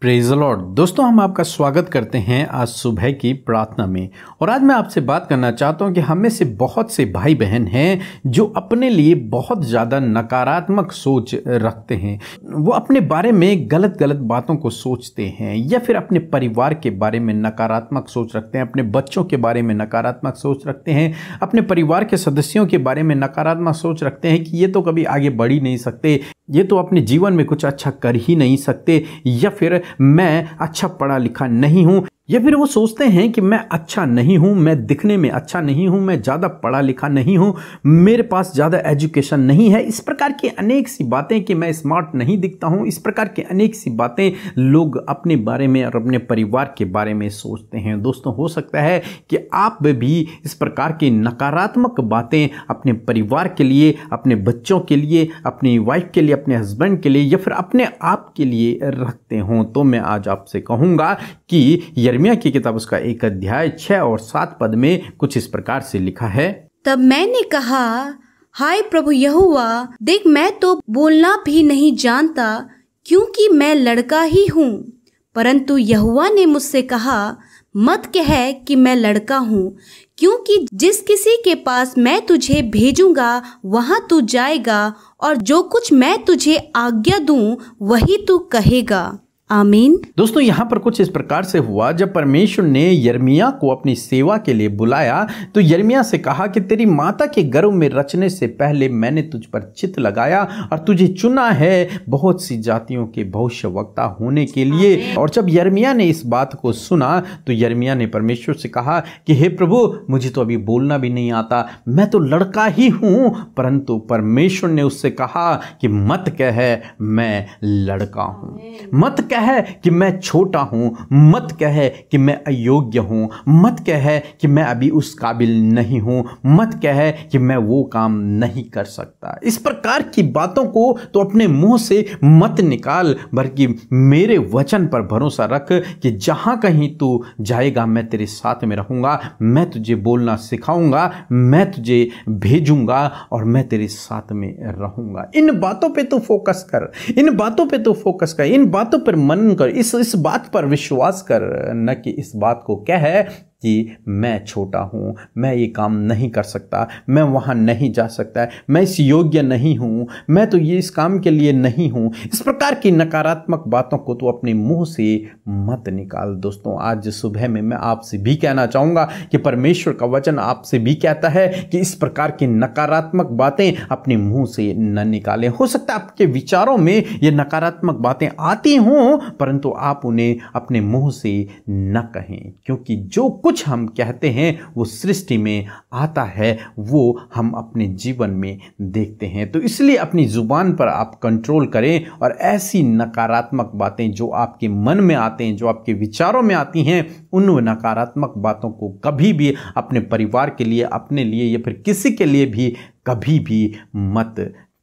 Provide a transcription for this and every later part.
praise Lord दोस्तों हम आपका स्वागत करते हैं आज सुबह की प्रार्थना में और आज मैं आपसे बात करना चाहता हूं कि हम में से बहुत से भाई बहन हैं जो अपने लिए बहुत ज़्यादा नकारात्मक सोच रखते हैं वो अपने बारे में गलत गलत बातों को सोचते हैं या फिर अपने परिवार के बारे में नकारात्मक सोच रखते हैं अपने बच्चों के बारे में नकारात्मक सोच रखते हैं अपने परिवार के सदस्यों के बारे में नकारात्मक सोच रखते हैं कि ये तो कभी आगे बढ़ ही नहीं सकते ये तो अपने जीवन में कुछ अच्छा कर ही नहीं सकते या फिर मैं अच्छा पढ़ा लिखा नहीं हूँ या फिर वो सोचते हैं कि मैं अच्छा नहीं हूँ मैं दिखने में अच्छा नहीं हूँ मैं ज़्यादा पढ़ा लिखा नहीं हूँ मेरे पास ज़्यादा एजुकेशन नहीं है इस प्रकार की अनेक सी बातें कि मैं स्मार्ट नहीं दिखता हूँ इस प्रकार की अनेक सी बातें लोग अपने बारे में और अपने परिवार के बारे में सोचते हैं दोस्तों हो सकता है कि आप भी इस प्रकार की नकारात्मक बातें अपने परिवार के लिए अपने बच्चों के लिए अपनी वाइफ के लिए अपने हस्बैंड के लिए या फिर अपने आप के लिए रखते हों तो मैं आज आपसे कहूँगा कि यर्मी यर्मिया की किताब उसका एक अध्याय छह और सात पद में कुछ इस प्रकार से लिखा है तब मैंने कहा हाय प्रभु यहुआ देख मैं तो बोलना भी नहीं जानता क्योंकि मैं लड़का ही हूँ परंतु यहुआ ने मुझसे कहा मत कह कि मैं लड़का हूँ क्योंकि जिस किसी के पास मैं तुझे भेजूंगा वहाँ तू जाएगा और जो कुछ मैं तुझे आज्ञा दूँ वही तू कहेगा आमीन दोस्तों यहाँ पर कुछ इस प्रकार से हुआ जब परमेश्वर ने यर्मिया को अपनी सेवा के लिए बुलाया तो यर्मिया से कहा कि तेरी माता के गर्भ में रचने से पहले मैंने तुझ पर चित लगाया और तुझे चुना है बहुत सी जातियों के भविष्य वक्ता होने के लिए और जब यर्मिया ने इस बात को सुना तो यर्मिया ने परमेश्वर से कहा कि हे प्रभु मुझे तो अभी बोलना भी नहीं आता मैं तो लड़का ही हूँ परंतु परमेश्वर ने उससे कहा कि मत कह मैं लड़का हूँ मत कह कह कि मैं छोटा हूँ मत कहे कि मैं अयोग्य हूँ मत कहे कि मैं अभी उस काबिल नहीं हूँ मत कहे कि मैं वो काम नहीं कर सकता इस प्रकार की बातों को तो अपने मुंह से मत निकाल बल्कि मेरे वचन पर भरोसा रख कि जहाँ कहीं तू जाएगा मैं तेरे साथ में रहूँगा मैं तुझे बोलना सिखाऊंगा मैं तुझे भेजूंगा और मैं तेरे साथ में रहूँगा इन बातों पे तो फोकस कर इन बातों पे तो फोकस कर इन बातों पर मन कर इस इस बात पर विश्वास कर न कि इस बात को कह कि मैं छोटा हूँ मैं ये काम नहीं कर सकता मैं वहाँ नहीं जा सकता मैं इस योग्य नहीं हूँ मैं तो ये इस काम के लिए नहीं हूँ इस प्रकार की नकारात्मक बातों को तो अपने मुंह से मत निकाल दोस्तों आज सुबह में मैं आपसे भी कहना चाहूँगा कि परमेश्वर का वचन आपसे भी कहता है कि इस प्रकार की नकारात्मक बातें अपने मुँह से न निकालें हो सकता है आपके विचारों में ये नकारात्मक बातें आती हों परंतु आप उन्हें अपने मुँह से न कहें क्योंकि जो कुछ कुछ हम कहते हैं वो सृष्टि में आता है वो हम अपने जीवन में देखते हैं तो इसलिए अपनी ज़ुबान पर आप कंट्रोल करें और ऐसी नकारात्मक बातें जो आपके मन में आते हैं जो आपके विचारों में आती हैं उन नकारात्मक बातों को कभी भी अपने परिवार के लिए अपने लिए या फिर किसी के लिए भी कभी भी मत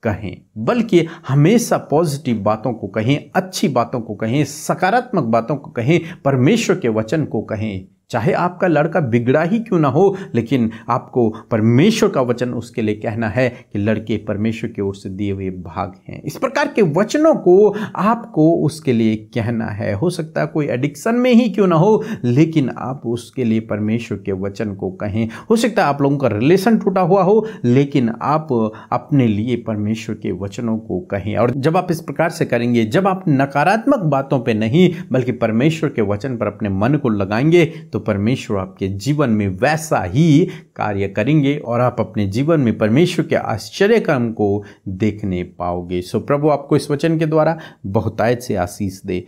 कहें बल्कि हमेशा पॉजिटिव बातों को कहें अच्छी बातों को कहें सकारात्मक बातों को कहें परमेश्वर के वचन को कहें चाहे आपका लड़का बिगड़ा ही क्यों ना हो लेकिन आपको परमेश्वर का वचन उसके लिए कहना है कि लड़के परमेश्वर की ओर से दिए हुए भाग हैं इस प्रकार के वचनों को आपको उसके लिए कहना है हो सकता है कोई एडिक्शन में ही क्यों ना हो लेकिन आप उसके लिए परमेश्वर के वचन को कहें हो सकता है आप लोगों का रिलेशन टूटा हुआ हो लेकिन आप अपने लिए परमेश्वर के वचनों को कहें और जब आप इस प्रकार से करेंगे जब आप नकारात्मक बातों पर नहीं बल्कि परमेश्वर के वचन पर अपने मन को लगाएंगे तो तो परमेश्वर आपके जीवन में वैसा ही कार्य करेंगे और आप अपने जीवन में परमेश्वर के आश्चर्य कर्म को देखने पाओगे सो प्रभु आपको इस वचन के द्वारा बहुतायत से आशीष दे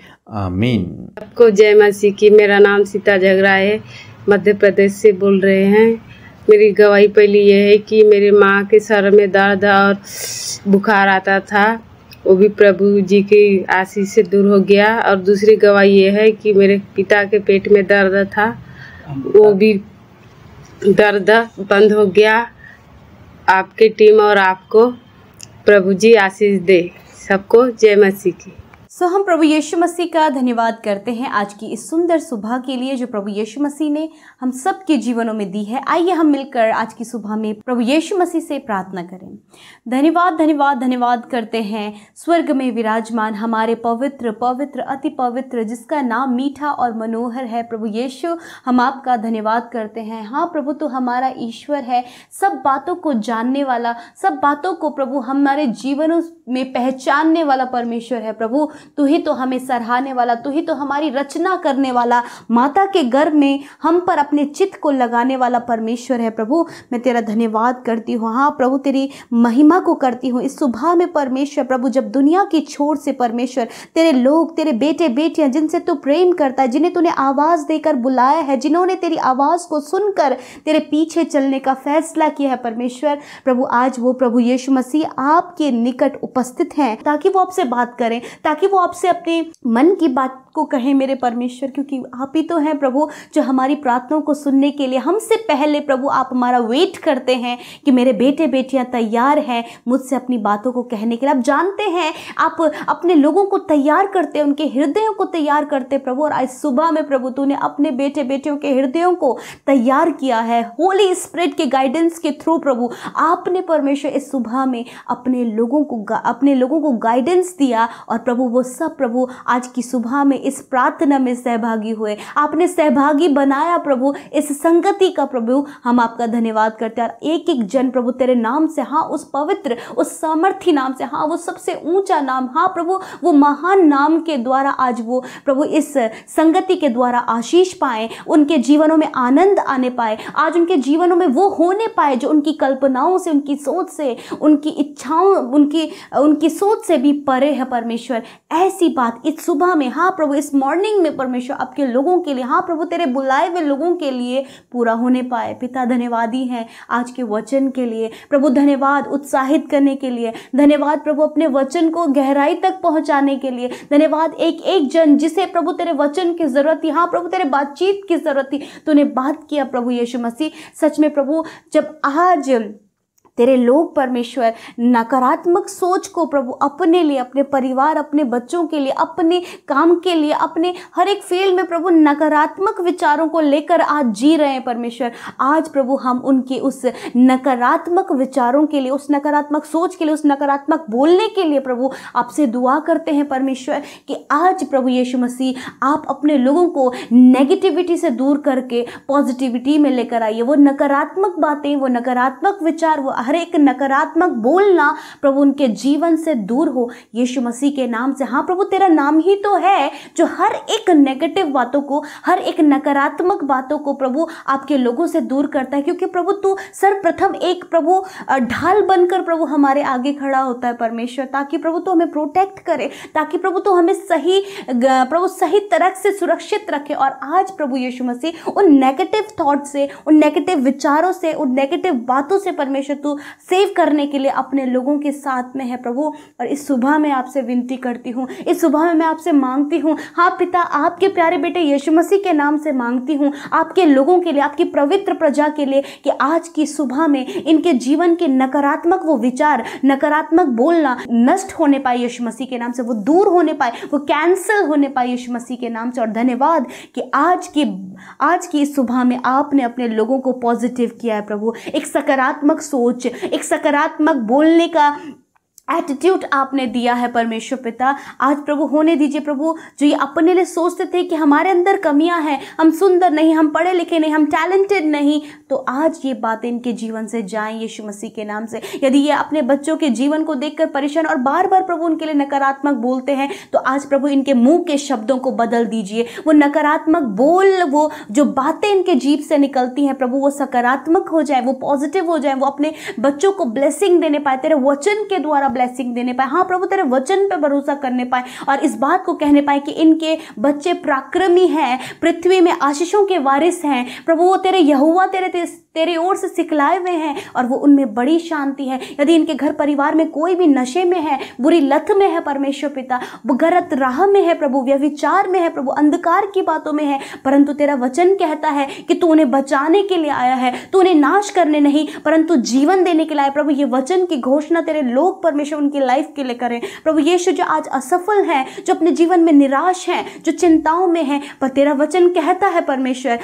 आमीन आपको जय मसीह की मेरा नाम सीता झगड़ा है मध्य प्रदेश से बोल रहे हैं मेरी गवाही पहली ये है कि मेरे माँ के सर में दर्द और बुखार आता था वो भी प्रभु जी के आशीष से दूर हो गया और दूसरी गवाही ये है कि मेरे पिता के पेट में दर्द था वो भी दर्द बंद हो गया आपके टीम और आपको प्रभु जी आशीष दे सबको जय मसीह की सो so, हम प्रभु यीशु मसीह का धन्यवाद करते हैं आज की इस सुंदर सुबह के लिए जो प्रभु यीशु मसीह ने हम सब के जीवनों में दी है आइए हम मिलकर आज की सुबह में प्रभु यीशु मसीह से प्रार्थना करें धन्यवाद धन्यवाद धन्यवाद करते हैं स्वर्ग में विराजमान हमारे पवित्र पवित्र अति पवित्र जिसका नाम मीठा और मनोहर है प्रभु येशु हम आपका धन्यवाद करते हैं हाँ प्रभु तो हमारा ईश्वर है सब बातों को जानने वाला सब बातों को प्रभु हमारे जीवनों में पहचानने वाला परमेश्वर है प्रभु तू ही तो हमें सराहाने वाला तू ही तो हमारी रचना करने वाला माता के गर्भ में हम पर अपने चित्त को लगाने वाला परमेश्वर है प्रभु मैं तेरा धन्यवाद करती हूँ हाँ प्रभु तेरी महिमा को करती हूँ इस सुबह में परमेश्वर प्रभु जब दुनिया की छोर से परमेश्वर तेरे लोग तेरे बेटे बेटियाँ जिनसे तू प्रेम करता है जिन्हें तूने आवाज़ देकर बुलाया है जिन्होंने तेरी आवाज़ को सुनकर तेरे पीछे चलने का फैसला किया है परमेश्वर प्रभु आज वो प्रभु यीशु मसीह आपके निकट उपस्थित हैं ताकि वो आपसे बात करें ताकि वो आपसे अपने मन की बात आपको कहें मेरे परमेश्वर क्योंकि आप ही तो हैं प्रभु जो हमारी प्रार्थनाओं को सुनने के लिए हमसे पहले प्रभु आप हमारा वेट करते हैं कि मेरे बेटे बेटियां तैयार हैं मुझसे अपनी बातों को कहने के लिए आप जानते हैं आप अपने लोगों को तैयार करते हैं उनके हृदयों को तैयार करते प्रभु और आज सुबह में प्रभु तूने अपने बेटे बेटियों के हृदयों को तैयार किया है होली स्प्रिट के गाइडेंस के थ्रू प्रभु आपने परमेश्वर इस सुबह में अपने लोगों को अपने लोगों को गाइडेंस दिया और प्रभु वो सब प्रभु आज की सुबह में इस प्रार्थना में सहभागी हुए आपने सहभागी बनाया प्रभु इस संगति का प्रभु हम आपका धन्यवाद करते हैं एक एक जन प्रभु तेरे नाम से हाँ उस पवित्र उस सामर्थ्य नाम से हाँ वो सबसे ऊंचा नाम हाँ प्रभु वो महान नाम के द्वारा आज वो प्रभु इस संगति के द्वारा आशीष पाए उनके जीवनों में आनंद आने पाए आज उनके जीवनों में वो होने पाए जो उनकी कल्पनाओं से उनकी सोच से उनकी इच्छाओं उनकी उनकी सोच से भी परे है परमेश्वर ऐसी बात इस सुबह में हाँ प्रभु प्रभु इस मॉर्निंग में परमेश्वर आपके लोगों के लिए हाँ प्रभु तेरे बुलाए हुए लोगों के लिए पूरा होने पाए पिता धन्यवाद ही हैं आज के वचन के लिए प्रभु धन्यवाद उत्साहित करने के लिए धन्यवाद प्रभु अपने वचन को गहराई तक पहुंचाने के लिए धन्यवाद एक एक जन जिसे प्रभु तेरे वचन की ज़रूरत थी हाँ प्रभु तेरे बातचीत की ज़रूरत थी तूने बात किया प्रभु यीशु मसीह सच में प्रभु जब आज तेरे लोग परमेश्वर नकारात्मक सोच को प्रभु अपने लिए अपने परिवार अपने बच्चों के लिए अपने काम के लिए अपने हर एक फील्ड में प्रभु नकारात्मक विचारों को लेकर आज जी रहे हैं परमेश्वर आज प्रभु हम उनके उस नकारात्मक विचारों के लिए उस नकारात्मक सोच के लिए उस नकारात्मक बोलने के लिए प्रभु आपसे दुआ करते हैं परमेश्वर कि आज प्रभु यीशु मसीह आप अपने लोगों को नेगेटिविटी से दूर करके पॉजिटिविटी में लेकर आइए वो नकारात्मक बातें वो नकारात्मक विचार वो हर एक नकारात्मक बोलना प्रभु उनके जीवन से दूर हो यीशु मसीह के नाम से हाँ प्रभु तेरा नाम ही तो है जो हर एक नेगेटिव बातों को हर एक नकारात्मक बातों को प्रभु आपके लोगों से दूर करता है क्योंकि प्रभु तू सर्वप्रथम एक प्रभु ढाल बनकर प्रभु हमारे आगे खड़ा होता है परमेश्वर ताकि प्रभु तो हमें प्रोटेक्ट करे ताकि प्रभु तो हमें सही प्रभु सही तरह से सुरक्षित रखे और आज प्रभु यीशु मसीह उन नेगेटिव थॉट से उन नेगेटिव विचारों से उन नेगेटिव बातों से परमेश्वर तू को तो सेव करने के लिए अपने लोगों के साथ में है प्रभु और इस सुबह में आपसे विनती करती हूँ इस सुबह में मैं आपसे मांगती हूँ हाँ पिता आपके प्यारे बेटे यीशु मसीह के नाम से मांगती हूँ आपके लोगों के लिए आपकी पवित्र प्रजा के लिए कि आज की सुबह में इनके जीवन के नकारात्मक वो विचार नकारात्मक बोलना नष्ट होने पाए यीशु मसीह के नाम से वो दूर होने पाए वो कैंसिल होने पाए यीशु मसीह के नाम से और धन्यवाद कि आज की आज की सुबह में आपने अपने लोगों को पॉजिटिव किया है प्रभु एक सकारात्मक सोच सोच एक सकारात्मक बोलने का एटीट्यूड आपने दिया है परमेश्वर पिता आज प्रभु होने दीजिए प्रभु जो ये अपने लिए सोचते थे कि हमारे अंदर कमियां हैं हम सुंदर नहीं हम पढ़े लिखे नहीं हम टैलेंटेड नहीं तो आज ये बातें इनके जीवन से जाएं यीशु मसीह के नाम से यदि ये अपने बच्चों के जीवन को देखकर परेशान और बार बार प्रभु उनके लिए नकारात्मक बोलते हैं तो आज प्रभु इनके मुँह के शब्दों को बदल दीजिए वो नकारात्मक बोल वो जो बातें इनके जीप से निकलती हैं प्रभु वो सकारात्मक हो जाए वो पॉजिटिव हो जाए वो अपने बच्चों को ब्लेसिंग देने पाए तेरे वचन के द्वारा ब्लेसिंग देने पाए हाँ प्रभु तेरे वचन पर भरोसा करने पाए और इस बात को कहने पाए कि इनके बच्चे पराक्रमी हैं पृथ्वी में आशीषों के वारिस हैं प्रभु वो तेरे यहुआ तेरे, तेरे तेरे ओर से सिखलाए हुए हैं और वो उनमें बड़ी शांति है यदि इनके घर परिवार में कोई भी नशे में है बुरी लत में है परमेश्वर पिता वो गलत राह में है प्रभु व्यविचार में है प्रभु अंधकार की बातों में है परंतु तेरा वचन कहता है कि तू उन्हें बचाने के लिए आया है तू उन्हें नाश करने नहीं परंतु जीवन देने के लिए आया प्रभु ये वचन की घोषणा तेरे लोग परमेश्वर उनकी लाइफ के लिए करें प्रभु यीशु जो आज असफल हैं जो अपने जीवन में निराश हैं जो चिंताओं में हैं पर तेरा वचन कहता है परमेश्वर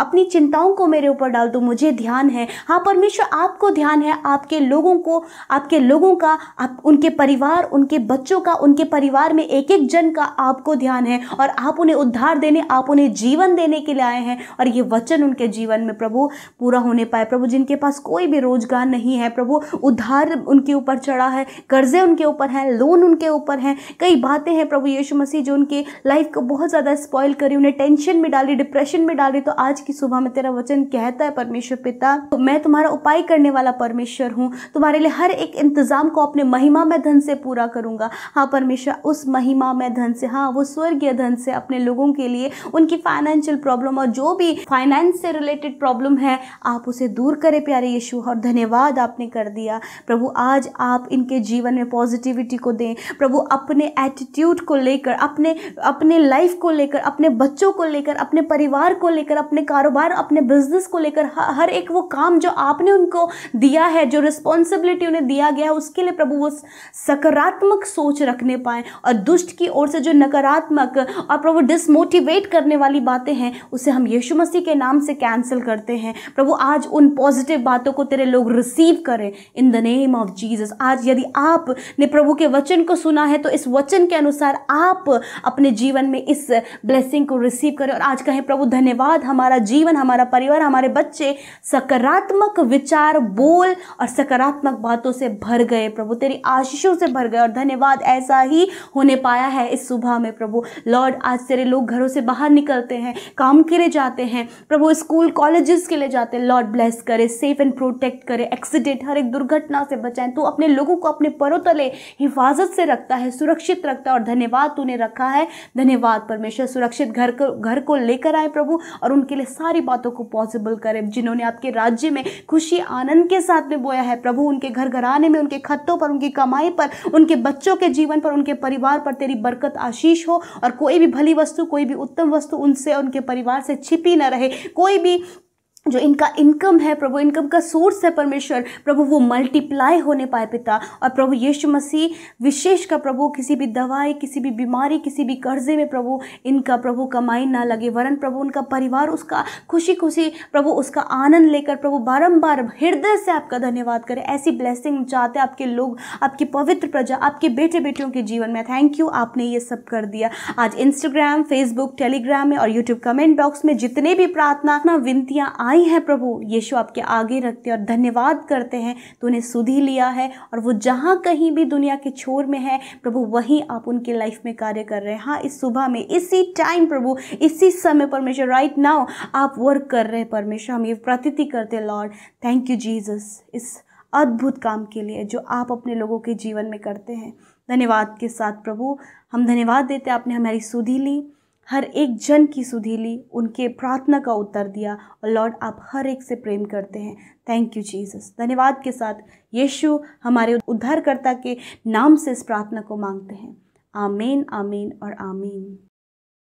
अपनी चिंताओं को मेरे ऊपर डाल दो मुझे ध्यान है हाँ परमेश्वर आपको ध्यान है आपके लोगों को आपके लोगों का आप उनके परिवार उनके बच्चों का उनके परिवार में एक एक जन का आपको ध्यान है और आप उन्हें उद्धार देने आप उन्हें जीवन देने के लिए आए हैं और ये वचन उनके जीवन में प्रभु पूरा होने पाए प्रभु जिनके पास कोई भी रोजगार नहीं है प्रभु उद्धार उनके ऊपर चढ़ा है कर्जे उनके ऊपर हैं लोन उनके ऊपर हैं कई बातें हैं प्रभु यीशु मसीह जो उनके लाइफ को बहुत ज़्यादा स्पॉयल करी उन्हें टेंशन में डाली डिप्रेशन में डाली तो आज की सुबह में तेरा वचन कहता है परमेश्वर पिता तो मैं तुम्हारा उपाय करने वाला परमेश्वर हूँ तुम्हारे लिए हर एक इंतज़ाम को अपने महिमा में धन से पूरा करूंगा हाँ परमेश्वर उस महिमा में धन से हाँ वो स्वर्गीय धन से अपने लोगों के लिए उनकी फाइनेंशियल प्रॉब्लम और जो भी फाइनेंस से रिलेटेड प्रॉब्लम है आप उसे दूर करें प्यारे यीशु और धन्यवाद आपने कर दिया प्रभु आज आप इनके जीवन में पॉजिटिविटी को दें प्रभु अपने एटीट्यूड को लेकर अपने अपने लाइफ को लेकर अपने बच्चों को लेकर अपने परिवार को लेकर अपने कारोबार अपने बिजनेस को लेकर हर हर एक वो काम जो आपने उनको दिया है जो रिस्पॉन्सिबिलिटी उन्हें दिया गया है उसके लिए प्रभु वो सकारात्मक सोच रखने पाए और दुष्ट की ओर से जो नकारात्मक और प्रभु डिसमोटिवेट करने वाली बातें हैं उसे हम यीशु मसीह के नाम से कैंसिल करते हैं प्रभु आज उन पॉजिटिव बातों को तेरे लोग रिसीव करें in the name of Jesus आज यदि आप ने प्रभु के वचन को सुना है तो इस वचन के अनुसार आप अपने जीवन में इस ब्लेसिंग को रिसीव करें और आज कहें प्रभु धन्यवाद हमारा जीवन हमारा परिवार हमारे बच्चे सकारात्मक विचार बोल और सकारात्मक बातों से भर गए प्रभु तेरी आशीषों से भर गए और धन्यवाद ऐसा ही होने पाया है इस सुबह में प्रभु लॉर्ड आज तेरे लोग घरों से बाहर निकलते हैं काम के लिए जाते हैं प्रभु स्कूल कॉलेजेस के लिए जाते हैं लॉर्ड ब्लेस करे सेफ एंड प्रोटेक्ट करे एक्सीडेंट हर एक दुर्घटना से बचाएं तू अपने लोगों को अपने परों तले हिफाजत से रखता है सुरक्षित रखता है और धन्यवाद तूने रखा है धन्यवाद परमेश्वर सुरक्षित घर को घर को लेकर आए प्रभु और उनके लिए सारी बातों को पॉसिबल करें जिन्होंने आपके राज्य में खुशी आनंद के साथ में बोया है प्रभु उनके घर घराने में उनके खतों पर उनकी कमाई पर उनके बच्चों के जीवन पर उनके परिवार पर तेरी बरकत आशीष हो और कोई भी भली वस्तु कोई भी उत्तम वस्तु उनसे उनके परिवार से छिपी न रहे कोई भी जो इनका इनकम है प्रभु इनकम का सोर्स है परमेश्वर प्रभु वो मल्टीप्लाई होने पाए पिता और प्रभु यीशु मसीह विशेष का प्रभु किसी भी दवाई किसी भी बीमारी किसी भी कर्जे में प्रभु इनका प्रभु कमाई ना लगे वरन प्रभु उनका परिवार उसका खुशी खुशी प्रभु उसका आनंद लेकर प्रभु बारम्बार हृदय से आपका धन्यवाद करें ऐसी ब्लेसिंग चाहते हैं आपके लोग आपकी पवित्र प्रजा आपके बेटे बेटियों के जीवन में थैंक यू आपने ये सब कर दिया आज इंस्टाग्राम फेसबुक टेलीग्राम में और यूट्यूब कमेंट बॉक्स में जितने भी प्रार्थना विनतियाँ आई हैं प्रभु यीशु आपके आगे रखते हैं और धन्यवाद करते हैं तो उन्हें सुधी लिया है और वो जहाँ कहीं भी दुनिया के छोर में है प्रभु वहीं आप उनके लाइफ में कार्य कर रहे हैं हाँ इस सुबह में इसी टाइम प्रभु इसी समय परमेश्वर राइट नाउ आप वर्क कर रहे हैं परमेश्वर हम ये प्रतीति करते हैं लॉर्ड थैंक यू जीजस इस अद्भुत काम के लिए जो आप अपने लोगों के जीवन में करते हैं धन्यवाद के साथ प्रभु हम धन्यवाद देते आपने हमारी सुधी ली हर एक जन की सुधी ली उनके प्रार्थना का उत्तर दिया और लॉर्ड आप हर एक से प्रेम करते हैं थैंक यू जीसस धन्यवाद के साथ यीशु हमारे उद्धारकर्ता के नाम से इस प्रार्थना को मांगते हैं आमीन आमीन और आमीन